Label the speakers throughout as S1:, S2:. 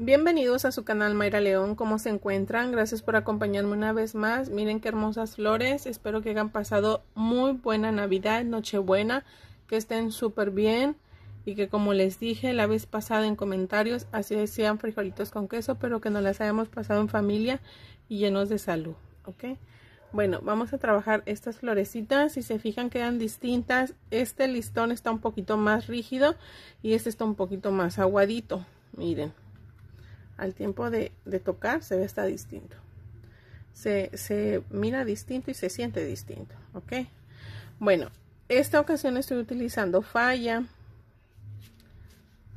S1: Bienvenidos a su canal Mayra León, ¿cómo se encuentran? Gracias por acompañarme una vez más. Miren qué hermosas flores, espero que hayan pasado muy buena Navidad, Nochebuena, que estén súper bien y que como les dije la vez pasada en comentarios, así decían frijolitos con queso, pero que nos las hayamos pasado en familia y llenos de salud, ¿ok? Bueno, vamos a trabajar estas florecitas. Si se fijan quedan distintas. Este listón está un poquito más rígido y este está un poquito más aguadito. Miren al tiempo de, tocar se ve está distinto. Se, se, mira distinto y se siente distinto, ¿ok? Bueno, esta ocasión estoy utilizando falla.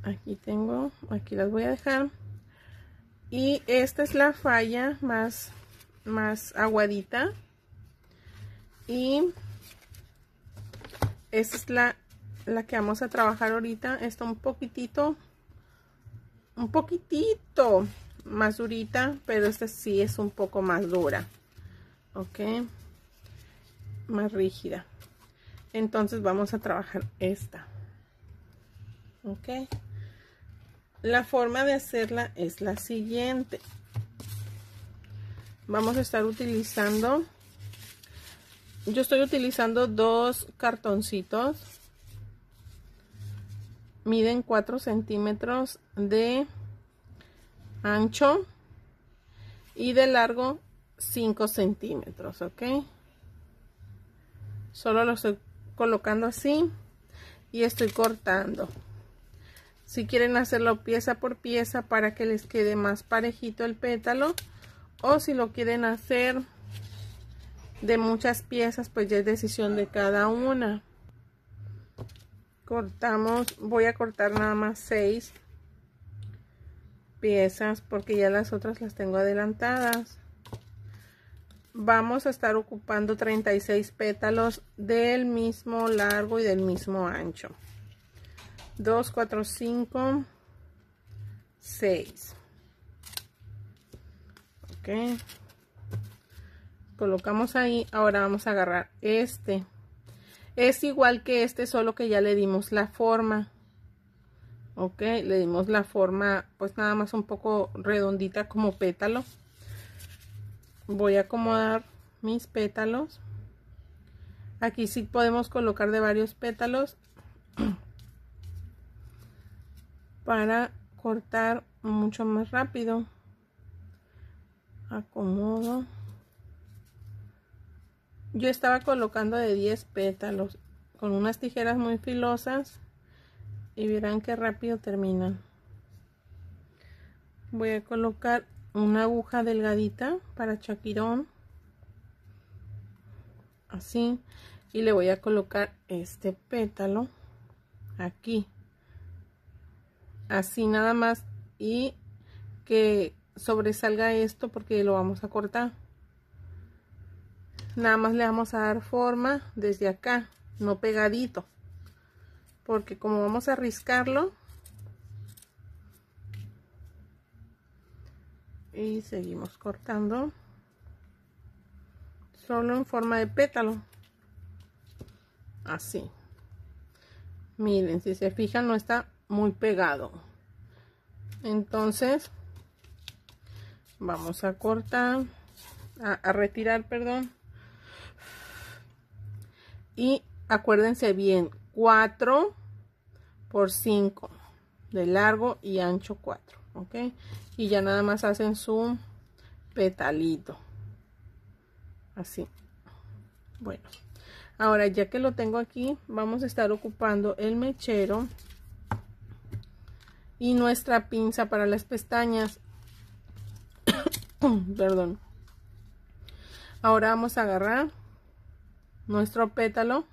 S1: Aquí tengo, aquí las voy a dejar. Y esta es la falla más, más aguadita. Y esta es la, la que vamos a trabajar ahorita. Está un poquitito un poquitito más durita, pero esta sí es un poco más dura, ¿ok? Más rígida. Entonces vamos a trabajar esta, ¿ok? La forma de hacerla es la siguiente. Vamos a estar utilizando, yo estoy utilizando dos cartoncitos miden 4 centímetros de ancho y de largo 5 centímetros ok solo lo estoy colocando así y estoy cortando si quieren hacerlo pieza por pieza para que les quede más parejito el pétalo o si lo quieren hacer de muchas piezas pues ya es decisión de cada una cortamos voy a cortar nada más 6 piezas porque ya las otras las tengo adelantadas vamos a estar ocupando 36 pétalos del mismo largo y del mismo ancho 2 4 5 6 ok colocamos ahí ahora vamos a agarrar este es igual que este solo que ya le dimos la forma ok le dimos la forma pues nada más un poco redondita como pétalo voy a acomodar mis pétalos aquí sí podemos colocar de varios pétalos para cortar mucho más rápido acomodo yo estaba colocando de 10 pétalos con unas tijeras muy filosas y verán qué rápido terminan voy a colocar una aguja delgadita para chaquirón así y le voy a colocar este pétalo aquí así nada más y que sobresalga esto porque lo vamos a cortar nada más le vamos a dar forma desde acá no pegadito porque como vamos a Arriscarlo y seguimos cortando solo en forma de pétalo así miren si se fijan no está muy pegado entonces vamos a cortar a retirar perdón y acuérdense bien, 4 por 5 de largo y ancho 4, ¿ok? Y ya nada más hacen su petalito. Así. Bueno, ahora ya que lo tengo aquí, vamos a estar ocupando el mechero y nuestra pinza para las pestañas. Perdón. Ahora vamos a agarrar nuestro pétalo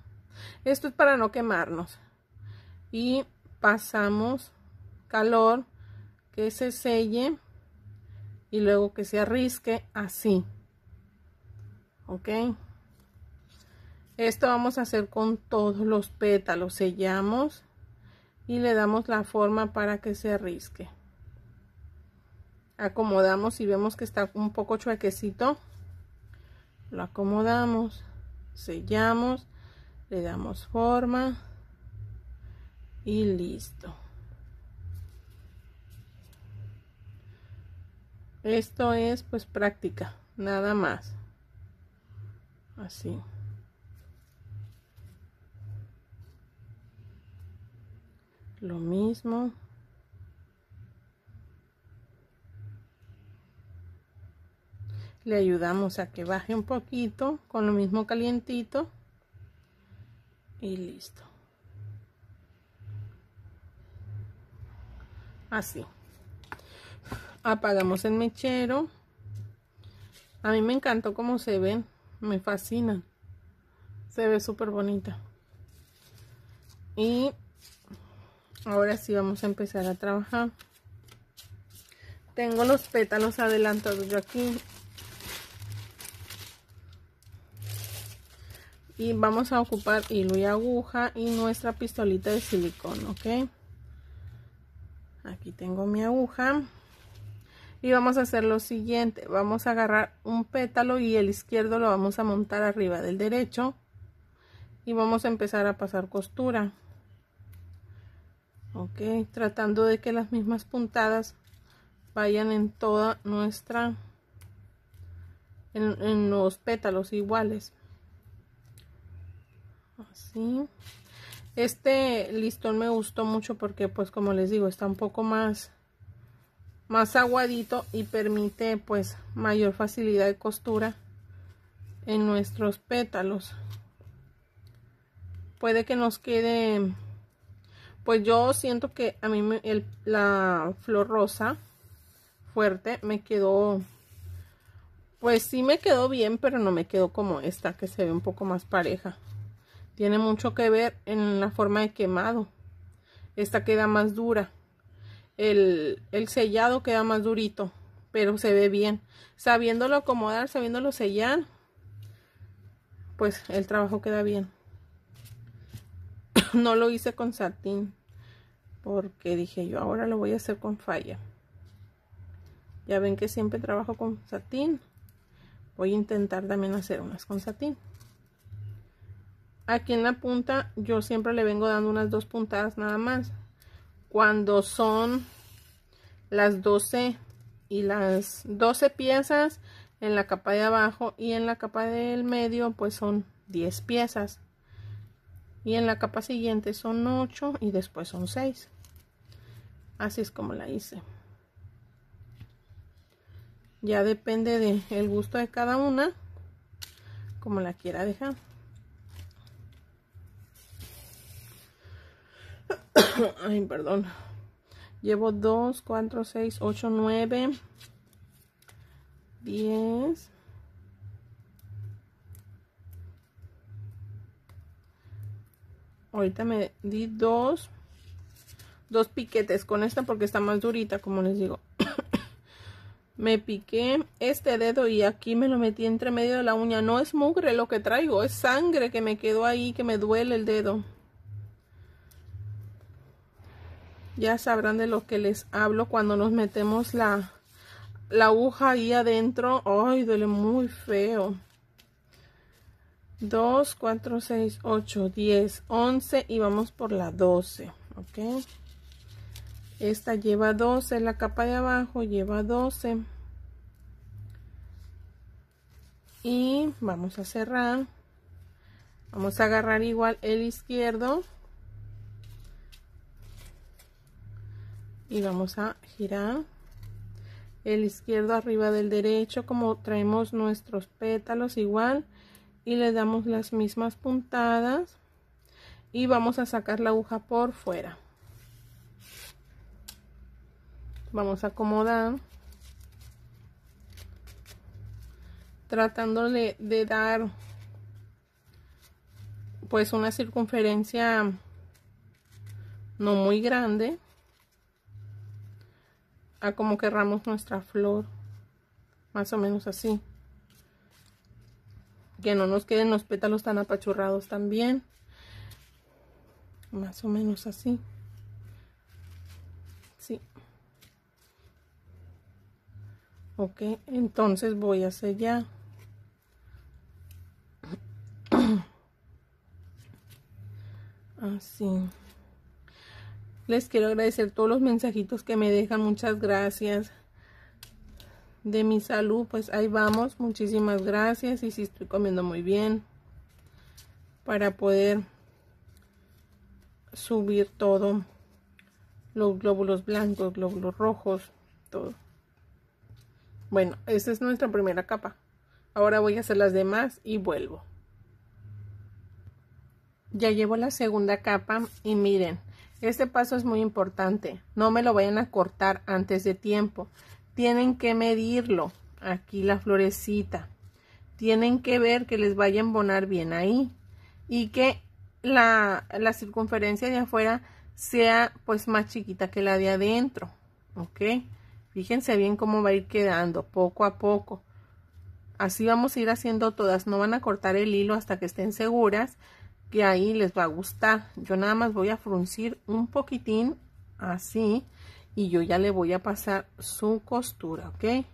S1: esto es para no quemarnos y pasamos calor que se selle y luego que se arrisque así ok esto vamos a hacer con todos los pétalos sellamos y le damos la forma para que se arrisque acomodamos y vemos que está un poco chuequecito lo acomodamos sellamos, le damos forma y listo. Esto es pues práctica, nada más. Así. Lo mismo. le ayudamos a que baje un poquito con lo mismo calientito y listo así apagamos el mechero a mí me encantó cómo se ven me fascina. se ve súper bonita y ahora sí vamos a empezar a trabajar tengo los pétalos adelantados yo aquí y vamos a ocupar hilo y aguja y nuestra pistolita de silicón ok aquí tengo mi aguja y vamos a hacer lo siguiente vamos a agarrar un pétalo y el izquierdo lo vamos a montar arriba del derecho y vamos a empezar a pasar costura ok tratando de que las mismas puntadas vayan en toda nuestra en, los pétalos iguales Sí, este listón me gustó mucho porque pues como les digo está un poco más más aguadito y permite pues mayor facilidad de costura en nuestros pétalos puede que nos quede pues yo siento que a mí la flor rosa fuerte me quedó pues sí me quedó bien pero no me quedó como esta que se ve un poco más pareja tiene mucho que ver en la forma de quemado. Esta queda más dura. El, el sellado queda más durito, pero se ve bien. Sabiéndolo acomodar, sabiéndolo sellar, pues el trabajo queda bien. no lo hice con satín, porque dije yo ahora lo voy a hacer con falla. Ya ven que siempre trabajo con satín. Voy a intentar también hacer unas con satín aquí en la punta yo siempre le vengo dando unas dos puntadas nada más cuando son las 12 y las 12 piezas en la capa de abajo y en la capa del medio pues son 10 piezas y en la capa siguiente son 8 y después son 6 así es como la hice ya depende del gusto de cada una como la quiera dejar Ay, perdón. Llevo 2, 4, 6, 8, 9, 10. ahorita me di dos dos piquetes con esta porque está más durita como les digo me piqué este dedo y aquí me lo metí entre medio de la uña no es mugre lo que traigo es sangre que me quedó ahí que me duele el dedo ya sabrán de lo que les hablo cuando nos metemos la, aguja ahí adentro. Ay, duele muy feo. 2, 4, 6, 8, 10, 11 y vamos por la 12, ¿ok? Esta lleva 12, la capa de abajo lleva 12. Y vamos a cerrar. Vamos a agarrar igual el izquierdo. y vamos a girar el izquierdo arriba del derecho como traemos nuestros pétalos igual y le damos las mismas puntadas y vamos a sacar la aguja por fuera vamos a acomodar tratándole de dar pues una circunferencia no muy grande a como querramos nuestra flor más o menos así que no nos queden los pétalos tan apachurrados también más o menos así sí ok entonces voy a sellar así les quiero agradecer todos los mensajitos que me dejan. Muchas gracias. De mi salud, pues ahí vamos. Muchísimas gracias. Y si estoy comiendo muy bien. Para poder subir todo. Los glóbulos blancos, glóbulos rojos, todo. Bueno, esta es nuestra primera capa. Ahora voy a hacer las demás y vuelvo. Ya llevo la segunda capa y miren, este paso es muy importante. No me lo vayan a cortar antes de tiempo. Tienen que medirlo. Aquí la florecita. Tienen que ver que les vaya a embonar bien ahí. Y que la, la circunferencia de afuera sea pues más chiquita que la de adentro. ¿Ok? Fíjense bien cómo va a ir quedando poco a poco. Así vamos a ir haciendo todas. No van a cortar el hilo hasta que estén seguras que ahí les va a gustar. Yo nada más voy a fruncir un poquitín así y yo ya le voy a pasar su costura, ¿ok?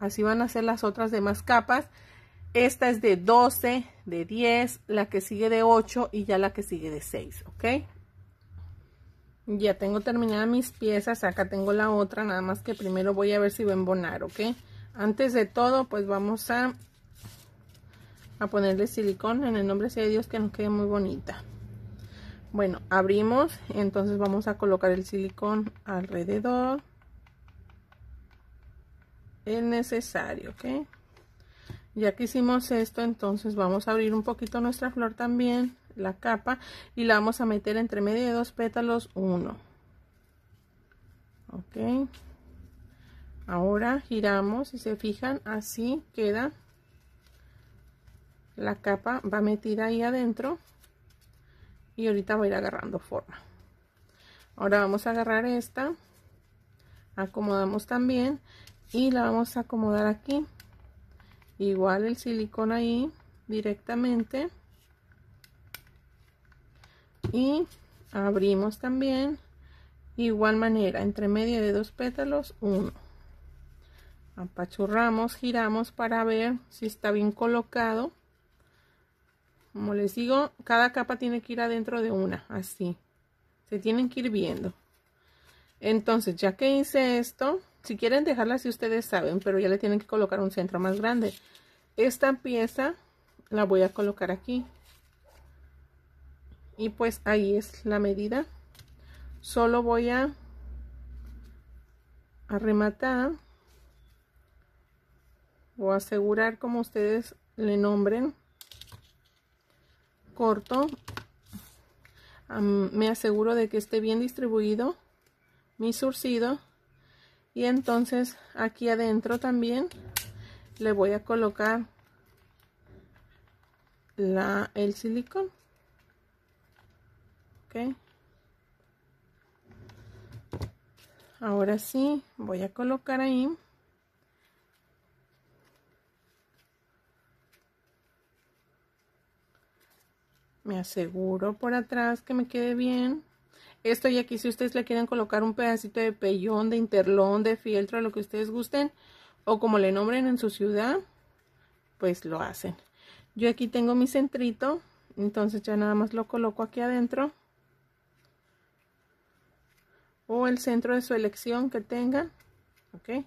S1: Así van a ser las otras demás capas. Esta es de 12, de 10, la que sigue de 8 y ya la que sigue de 6, ¿ok? Ya tengo terminadas mis piezas, acá tengo la otra, nada más que primero voy a ver si va a embonar, ¿ok? Antes de todo, pues vamos a a ponerle silicón en el nombre de Dios que nos quede muy bonita bueno abrimos entonces vamos a colocar el silicón alrededor es necesario ok ya que hicimos esto entonces vamos a abrir un poquito nuestra flor también la capa y la vamos a meter entre medio de dos pétalos uno ok ahora giramos y se fijan así queda la capa va a metida ahí adentro y ahorita va a ir agarrando forma ahora vamos a agarrar esta acomodamos también y la vamos a acomodar aquí igual el silicón ahí directamente y abrimos también igual manera entre medio de dos pétalos uno apachurramos giramos para ver si está bien colocado como les digo, cada capa tiene que ir adentro de una, así. Se tienen que ir viendo. Entonces, ya que hice esto, si quieren dejarla si ustedes saben, pero ya le tienen que colocar un centro más grande. Esta pieza la voy a colocar aquí. Y pues ahí es la medida. Solo voy a, arrematar o asegurar como ustedes le nombren corto me aseguro de que esté bien distribuido mi surcido y entonces aquí adentro también le voy a colocar el silicón ok ahora sí voy a colocar ahí me aseguro por atrás que me quede bien. Esto y aquí si ustedes le quieren colocar un pedacito de pellón, de interlón, de fieltro, lo que ustedes gusten, o como le nombren en su ciudad, pues lo hacen. Yo aquí tengo mi centrito, entonces ya nada más lo coloco aquí adentro. O el centro de su elección que tenga, ¿ok?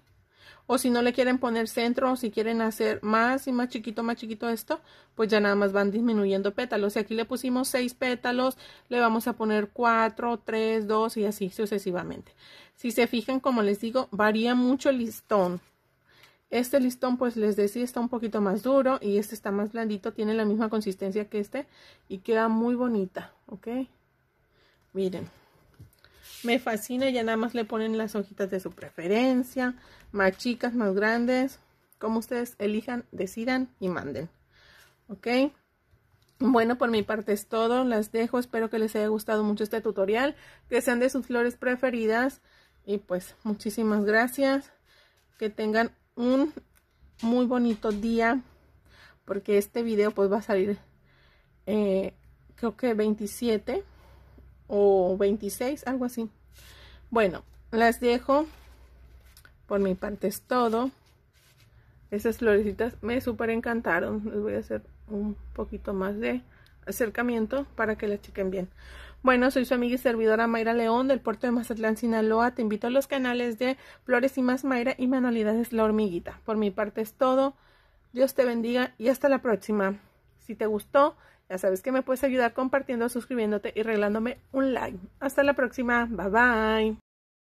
S1: O si no le quieren poner centro o si quieren hacer más y más chiquito, más chiquito esto, pues ya nada más van disminuyendo pétalos. Y aquí le pusimos seis pétalos, le vamos a poner cuatro, tres, dos y así sucesivamente. Si se fijan, como les digo, varía mucho el listón. Este listón, pues les decía, está un poquito más duro y este está más blandito, tiene la misma consistencia que este y queda muy bonita, ¿ok? Miren. Me fascina, ya nada más le ponen las hojitas de su preferencia, más chicas, más grandes, como ustedes elijan, decidan y manden. ¿Ok? Bueno, por mi parte es todo, las dejo, espero que les haya gustado mucho este tutorial, que sean de sus flores preferidas y pues muchísimas gracias, que tengan un muy bonito día, porque este video pues va a salir eh, creo que 27 o 26, algo así. Bueno, las dejo. Por mi parte es todo. Esas florecitas me súper encantaron. Les voy a hacer un poquito más de acercamiento para que las chequen bien. Bueno, soy su amiga y servidora Mayra León del puerto de Mazatlán, Sinaloa. Te invito a los canales de Flores y Más Mayra y Manualidades La Hormiguita. Por mi parte es todo. Dios te bendiga y hasta la próxima. Si te gustó, ya sabes que me puedes ayudar compartiendo, suscribiéndote y regalándome un like. Hasta la próxima. Bye bye.